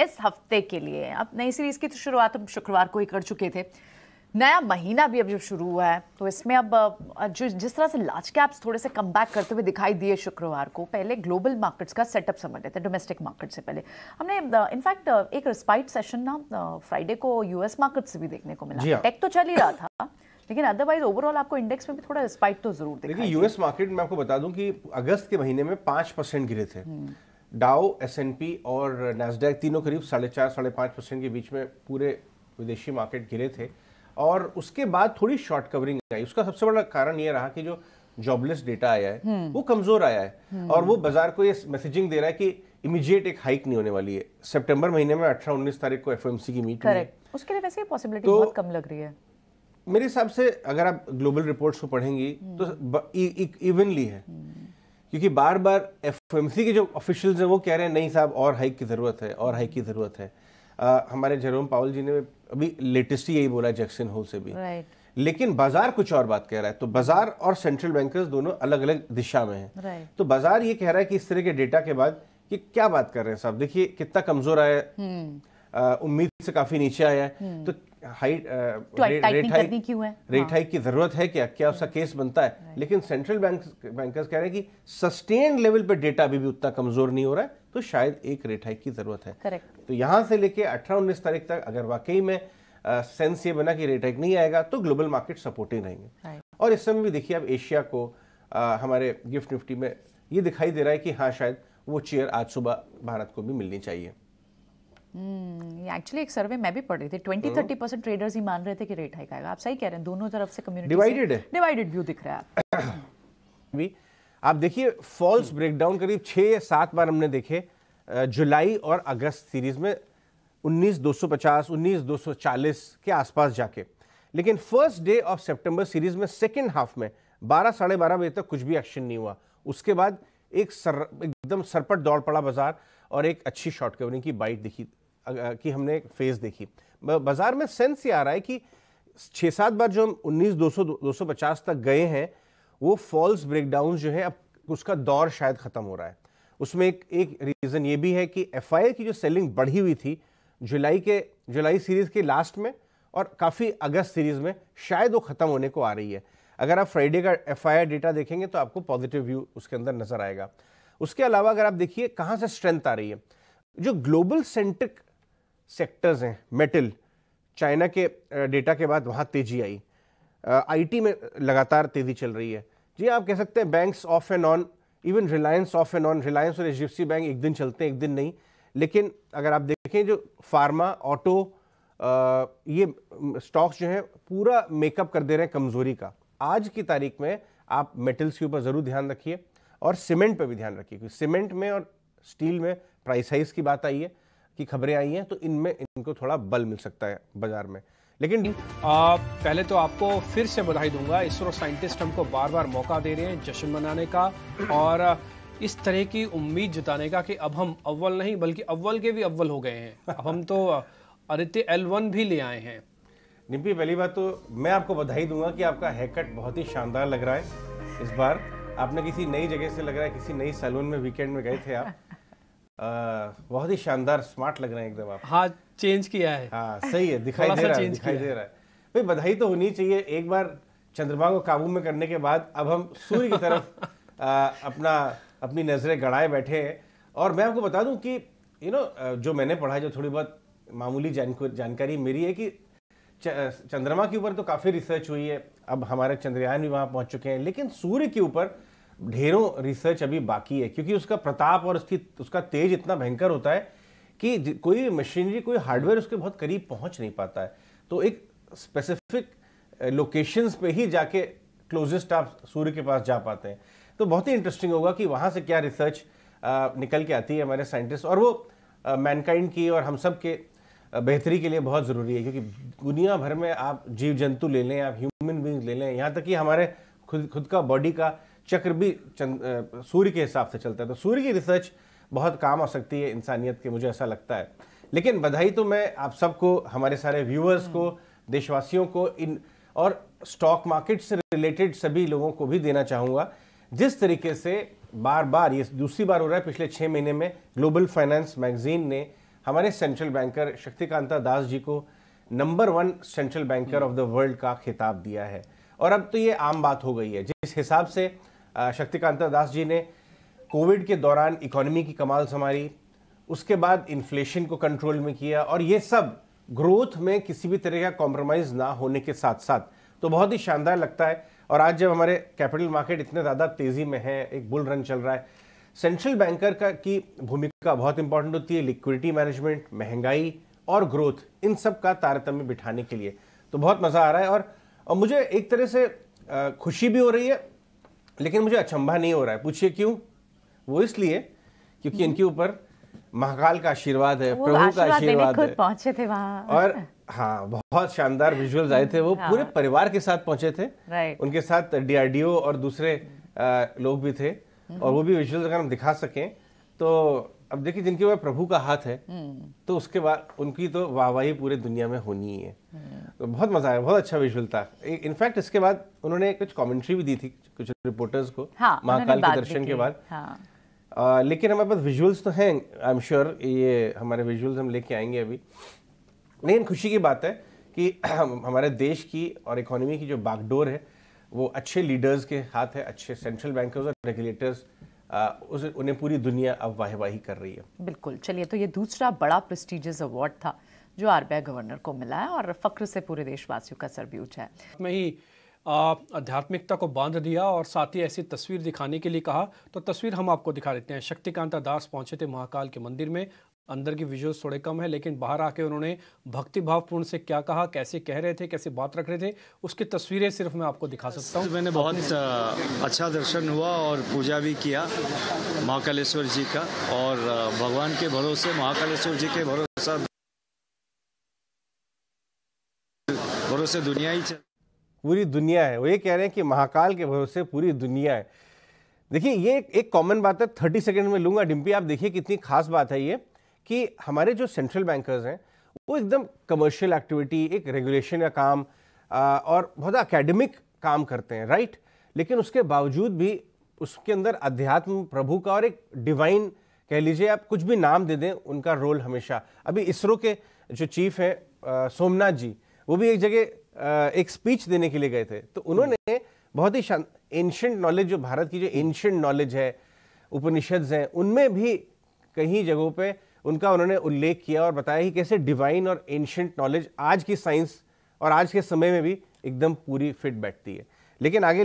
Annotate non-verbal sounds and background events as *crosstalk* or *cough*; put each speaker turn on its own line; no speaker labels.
इस हफ्ते के लिए अब नई सीरीज़ की तो शुरुआत हम शुक्रवार को ही कर चुके थे नया महीना भी अब जब शुरू हुआ है तो इसमें अब जो जिस तरह से लार्ज कैप्स थोड़े से कम करते हुए दिखाई दिए शुक्रवार को पहले ग्लोबल मार्केट्स का सेटअप समझ लेते हैं डोमेस्टिक मार्केट से पहले हमने इनफैक्ट एक रिस्पाइट सेशन ना फ्राइडे को यूएस मार्केट से भी देखने को मिला टेक हाँ। तो चल ही रहा था लेकिन अदरवाइज ओवरऑल आपको इंडेक्स में भी थोड़ा रिस्पाइट तो जरूर देखिए यूएस मार्केट में आपको बता दूं कि अगस्त के महीने में पांच परसेंट गिरे थे हम्म। डाओ एस और नैसडैक तीनों करीब साढ़े चार साढ़े पाँच परसेंट के बीच में पूरे विदेशी मार्केट गिरे थे और उसके बाद थोड़ी शॉर्ट कवरिंग आई उसका सबसे बड़ा कारण ये रहा कि जो जॉबलेस डेटा आया है हम्म। वो कमजोर आया है हम्म। और वो बाजार को ये मैसेजिंग दे रहा है कि इमीडिएट एक हाइक नहीं होने वाली है सितंबर महीने में अठारह उन्नीस तारीख को एफ की मीटिंग है उसके लिए वैसे पॉसिबिलिटी तो, बहुत कम लग रही है मेरे हिसाब से अगर आप ग्लोबल रिपोर्ट्स को पढ़ेंगी हम्म। तो इवनली e, e, है क्योंकि बार बार एफ के जो ऑफिशियल्स हैं वो कह रहे हैं नहीं साहब और हाइक की ज़रूरत है और हाइक की ज़रूरत है आ, हमारे जरोम पावल जी ने अभी लेटेस्ट ही यही बोला जैक्सन होल से भी right. लेकिन बाजार कुछ और बात कह रहा है तो बाजार और सेंट्रल बैंकर्स दोनों अलग अलग दिशा में हैं right. तो बाजार ये कह रहा है कि इस तरह के डेटा के बाद कि क्या बात कर रहे हैं साहब देखिए कितना कमजोर आया हम्म। उम्मीद से काफी नीचे आया है हम्म। तो, तो रेट हाइक की जरूरत है क्या क्या उसका केस बनता है लेकिन सेंट्रल बैंक बैंकर्स कह रहे हैं कि सस्टेन लेवल पर डेटा अभी भी उतना कमजोर नहीं हो रहा है तो शायद एक रेट हाइक की जरूरत है करेक्ट तो यहां से लेके अठारह उन्नीस तारीख तक अगर वाकई में सेंस ये बना कि रेट हाइक नहीं आएगा तो ग्लोबल मार्केट सपोर्टिव रहेंगे और इस समय भी देखिए अब एशिया को हमारे गिफ्ट निफ्टी में ये दिखाई दे रहा है कि हाँ शायद वो चेयर आज सुबह भारत को भी मिलनी चाहिए एक्चुअली hmm, एक सर्वे मैं भी पढ़ रही थी ट्वेंटी थर्टी परसेंट ट्रेडर्स ही मान रहे थे कि रेट हाइक आएगा आप सही कह रहे हैं दोनों तरफ से कम्युनिटी डिवाइडेड है डिवाइडेड व्यू दिख रहा है *coughs* भी आप देखिए फॉल्स ब्रेकडाउन hmm. करीब छह या सात बार हमने देखे जुलाई और अगस्त सीरीज में 19 250 19 240 के आसपास जाके लेकिन first day of September series में सेकेंड हाफ में बारह साढ़े बारह बजे तक कुछ भी एक्शन नहीं हुआ उसके बाद एक सर एकदम सरपट दौड़ पड़ा बाजार और एक अच्छी शॉर्ट कवरिंग की बाइट दिखी की हमने फेज देखी बाजार में सेंस ये आ रहा है कि छः सात बार जो हम उन्नीस दो सौ दो सौ पचास तक गए हैं वो फॉल्स ब्रेकडाउन जो है अब उसका दौर शायद ख़त्म हो रहा है उसमें एक एक रीज़न ये भी है कि एफ की जो सेलिंग बढ़ी हुई थी जुलाई के जुलाई सीरीज़ के लास्ट में और काफ़ी अगस्त सीरीज़ में शायद वो ख़त्म होने को आ रही है अगर आप फ्राइडे का एफ डेटा देखेंगे तो आपको पॉजिटिव व्यू उसके अंदर नज़र आएगा उसके अलावा अगर आप देखिए कहाँ से स्ट्रेंथ आ रही है जो ग्लोबल सेंट्रिक सेक्टर्स हैं मेटल चाइना के डेटा के बाद वहाँ तेजी आई आईटी में लगातार तेज़ी चल रही है जी आप कह सकते हैं banks off and on even Reliance off and on Reliance और एच बैंक एक दिन चलते हैं एक दिन नहीं लेकिन अगर आप देखें जो फार्मा ऑटो ये स्टॉक्स जो हैं पूरा मेकअप कर दे रहे हैं कमज़ोरी का आज की तारीख में आप मेटल्स के ऊपर ज़रूर ध्यान रखिए और सीमेंट पर भी ध्यान रखिए क्योंकि सीमेंट में और स्टील में प्राइस हाइज की बात आई है की खबरें आई हैं तो इनमें इनको थोड़ा बल मिल सकता है बाजार में लेकिन आ, पहले तो आपको फिर से बधाई दूंगा इसरो साइंटिस्ट हमको बार बार मौका दे रहे हैं जश्न मनाने का और इस तरह की उम्मीद जताने का कि अब हम अव्वल नहीं बल्कि अव्वल के भी अव्वल हो गए हैं अब हम तो आदित्य एल वन भी ले आए हैं निम्पी पहली बात तो मैं आपको बधाई दूंगा कि आपका हेयर बहुत ही शानदार लग रहा है इस बार आपने किसी नई जगह से लग रहा है किसी नई सैलून में वीकेंड में गए थे आप बहुत ही शानदार स्मार्ट लग रहे हैं एकदम आप हाँ चेंज किया है हाँ सही है दिखाई दे रहा है दिखाई दे रहा है भाई बधाई तो होनी चाहिए एक बार चंद्रमा को काबू में करने के बाद अब हम सूर्य की तरफ *laughs* आ, अपना अपनी नज़रें गड़ाए बैठे हैं और मैं आपको बता दूं कि यू नो जो मैंने पढ़ा जो थोड़ी बहुत मामूली जानकारी मेरी है कि चंद्रमा के ऊपर तो काफ़ी रिसर्च हुई है अब हमारे चंद्रयान भी वहाँ पहुँच चुके हैं लेकिन सूर्य के ऊपर ढेरों रिसर्च अभी बाकी है क्योंकि उसका प्रताप और उसकी उसका तेज इतना भयंकर होता है कि कोई मशीनरी कोई हार्डवेयर उसके बहुत करीब पहुंच नहीं पाता है तो एक स्पेसिफिक लोकेशंस पे ही जाके क्लोजेस्ट आप सूर्य के पास जा पाते हैं तो बहुत ही इंटरेस्टिंग होगा कि वहाँ से क्या रिसर्च निकल के आती है हमारे साइंटिस्ट और वो मैनकाइंड की और हम सब के बेहतरी के लिए बहुत ज़रूरी है क्योंकि दुनिया भर में आप जीव जंतु ले लें आप ह्यूमन बींग्स ले लें यहाँ तक कि हमारे खुद खुद का बॉडी का चक्र भी चंद सूर्य के हिसाब से चलता है तो सूर्य की रिसर्च बहुत काम आ सकती है इंसानियत के मुझे ऐसा लगता है लेकिन बधाई तो मैं आप सबको हमारे सारे व्यूअर्स को देशवासियों को इन और स्टॉक मार्केट से रिलेटेड सभी लोगों को भी देना चाहूँगा जिस तरीके से बार बार ये दूसरी बार हो रहा है पिछले छः महीने में ग्लोबल फाइनेंस मैगजीन ने हमारे सेंट्रल बैंकर शक्तिकांता दास जी को number one central banker of the world का खिताब दिया है और अब तो ये आम बात हो गई है जिस हिसाब से शक्तिकांता दास जी ने कोविड के दौरान इकोनॉमी की कमाल संभाली उसके बाद इन्फ्लेशन को कंट्रोल में किया और ये सब ग्रोथ में किसी भी तरह का कॉम्प्रोमाइज़ ना होने के साथ साथ तो बहुत ही शानदार लगता है और आज जब हमारे कैपिटल मार्केट इतने ज़्यादा तेज़ी में है एक बुल रन चल रहा है सेंट्रल बैंकर का की भूमिका बहुत इंपॉर्टेंट होती है लिक्विडिटी मैनेजमेंट महंगाई और ग्रोथ इन सब का तारतम्य बिठाने के लिए तो बहुत मज़ा आ रहा है और, और मुझे एक तरह से खुशी भी हो रही है लेकिन मुझे अचंभा नहीं हो रहा है पूछिए क्यों वो इसलिए क्योंकि हम्म। इनके ऊपर महाकाल का आशीर्वाद है प्रभु का आशीर्वाद है पहुंचे थे वहां और हाँ बहुत शानदार विजुअल आए थे वो हाँ। पूरे परिवार के साथ पहुंचे थे उनके साथ डीआरडीओ और दूसरे आ, लोग भी थे हम्म। और वो भी विजुअल अगर हम दिखा सकें तो अब देखिए जिनके ऊपर प्रभु का हाथ है हम्म। तो उसके बाद उनकी तो वाहवाही पूरे दुनिया में होनी ही है तो बहुत मजा आया बहुत अच्छा विजुअल था इनफैक्ट इसके बाद उन्होंने कुछ कमेंट्री भी दी थी कुछ रिपोर्टर्स को हाँ, महाकाल के दर्शन के बाद हाँ. आ, लेकिन हमारे पास विजुअल्स तो हैं आई एम श्योर ये हमारे विजुअल्स हम लेके आएंगे अभी लेकिन खुशी की बात है कि *clears throat* हमारे देश की और इकोनॉमी की जो बागडोर है वो अच्छे लीडर्स के हाथ है अच्छे सेंट्रल बैंकर्स और रेगुलेटर्स उन्हें पूरी दुनिया अब वाहवाही कर रही है बिल्कुल चलिए तो ये दूसरा बड़ा प्रेस्टिजियस अवार्ड था जो आर गवर्नर को मिला है और फख्र से पूरे देशवासियों का सरब्यूज है मैं ही आध्यात्मिकता को बांध दिया और साथ ही ऐसी तस्वीर दिखाने के लिए कहा तो तस्वीर हम आपको दिखा देते हैं शक्तिकांता दास पहुंचे थे महाकाल के मंदिर में अंदर की विजुअल्स थोड़े कम है लेकिन बाहर आके उन्होंने भक्ति भावपूर्ण से क्या कहा कैसे कह रहे थे कैसे बात रख रहे थे उसकी तस्वीरें सिर्फ मैं आपको दिखा सकता हूँ मैंने बहुत अच्छा दर्शन हुआ और पूजा भी किया महाकालेश्वर जी का और भगवान के भरोसे महाकालेश्वर जी के भरोसे भरोसे दुनिया ही चल पूरी दुनिया है वो ये कह रहे हैं कि महाकाल के भरोसे पूरी दुनिया है देखिए ये एक कॉमन बात है थर्टी सेकेंड में लूंगा डिम्पी आप देखिए कितनी खास बात है ये कि हमारे जो सेंट्रल बैंकर्स हैं वो एकदम कमर्शियल एक्टिविटी एक रेगुलेशन का काम और बहुत एकेडमिक काम करते हैं राइट लेकिन उसके बावजूद भी उसके अंदर अध्यात्म प्रभु का और एक डिवाइन कह लीजिए आप कुछ भी नाम दे दें उनका रोल हमेशा अभी इसरो के जो चीफ हैं सोमनाथ जी वो भी एक जगह एक स्पीच देने के लिए गए थे तो उन्होंने बहुत ही एंशंट नॉलेज जो भारत की जो एंशंट नॉलेज है उपनिषद हैं उनमें भी कई जगहों पे उनका उन्होंने उल्लेख किया और बताया कि कैसे डिवाइन और एंशंट नॉलेज आज की साइंस और आज के समय में भी एकदम पूरी फिट बैठती है लेकिन आगे